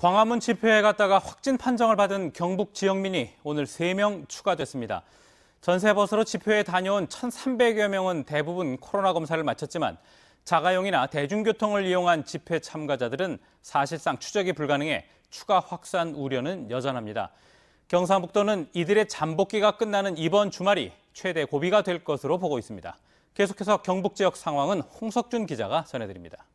광화문 집회에 갔다가 확진 판정을 받은 경북 지역민이 오늘 3명 추가됐습니다. 전세버스로 집회에 다녀온 1,300여 명은 대부분 코로나 검사를 마쳤지만 자가용이나 대중교통을 이용한 집회 참가자들은 사실상 추적이 불가능해 추가 확산 우려는 여전합니다. 경상북도는 이들의 잠복기가 끝나는 이번 주말이 최대 고비가 될 것으로 보고 있습니다. 계속해서 경북 지역 상황은 홍석준 기자가 전해드립니다.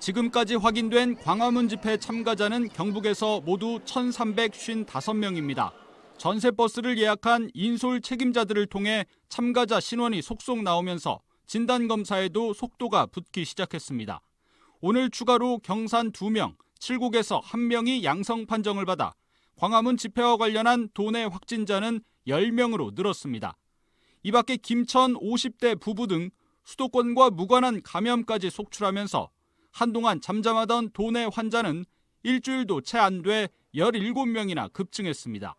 지금까지 확인된 광화문 집회 참가자는 경북에서 모두 1,355명입니다. 전세버스를 예약한 인솔 책임자들을 통해 참가자 신원이 속속 나오면서 진단검사에도 속도가 붙기 시작했습니다. 오늘 추가로 경산 2명, 칠곡에서 1명이 양성 판정을 받아 광화문 집회와 관련한 도내 확진자는 10명으로 늘었습니다. 이 밖에 김천 50대 부부 등 수도권과 무관한 감염까지 속출하면서 한동안 잠잠하던 도내 환자는 일주일도 채 안 돼 17명이나 급증했습니다.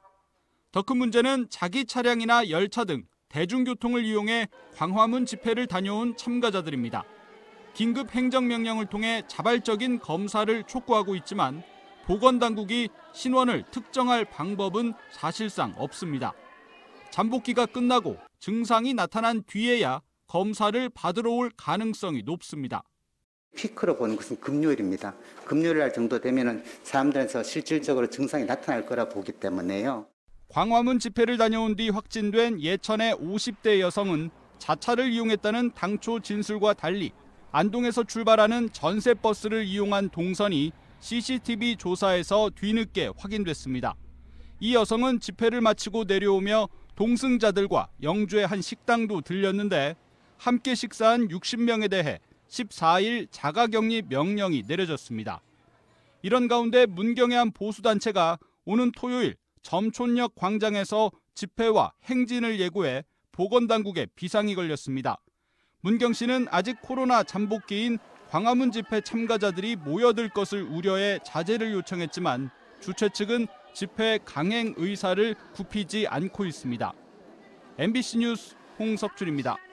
더 큰 문제는 자기 차량이나 열차 등 대중교통을 이용해 광화문 집회를 다녀온 참가자들입니다. 긴급 행정명령을 통해 자발적인 검사를 촉구하고 있지만 보건당국이 신원을 특정할 방법은 사실상 없습니다. 잠복기가 끝나고 증상이 나타난 뒤에야 검사를 받으러 올 가능성이 높습니다. 피크로 보는 것은 금요일입니다. 금요일 날 정도 되면은 사람들에서 실질적으로 증상이 나타날 거라 보기 때문에요. 광화문 집회를 다녀온 뒤 확진된 예천의 50대 여성은 자차를 이용했다는 당초 진술과 달리 안동에서 출발하는 전세 버스를 이용한 동선이 CCTV 조사에서 뒤늦게 확인됐습니다. 이 여성은 집회를 마치고 내려오며 동승자들과 영주의 한 식당도 들렸는데 함께 식사한 60명에 대해 14일 자가격리 명령이 내려졌습니다. 이런 가운데 문경의 한 보수단체가 오는 토요일 점촌역 광장에서 집회와 행진을 예고해 보건당국에 비상이 걸렸습니다. 문경 씨는 아직 코로나 잠복기인 광화문 집회 참가자들이 모여들 것을 우려해 자제를 요청했지만 주최 측은 집회 강행 의사를 굽히지 않고 있습니다. MBC 뉴스 홍석준입니다.